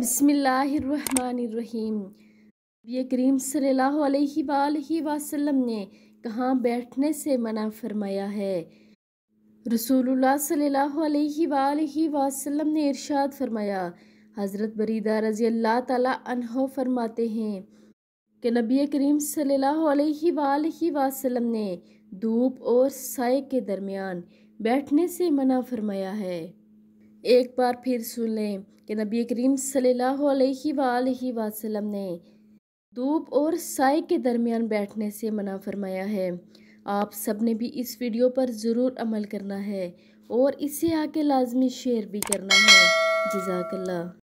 बसमीम ये करीम सल्लल्लाहु ने कहाँ बैठने से मना फरमाया है रसूलुल्लाह सल्लल्लाहु अलैहि वसल्लम ने इरशाद फरमाया हज़रत बरीदा रज़ी अल्लाह तहो फरमाते हैं कि नबी करीम सल्लल्लाहु अलैहि वसल्लम ने धूप और साय के दरमियान बैठने से मना फरमाया है एक बार फिर सुन लें कि नबी करीम सल्लल्लाहु ने धूप और साय के दरमियान बैठने से मना फरमाया है आप सब ने भी इस वीडियो पर ज़रूर अमल करना है और इसे आके लाजमी शेयर भी करना है जजाकल्ला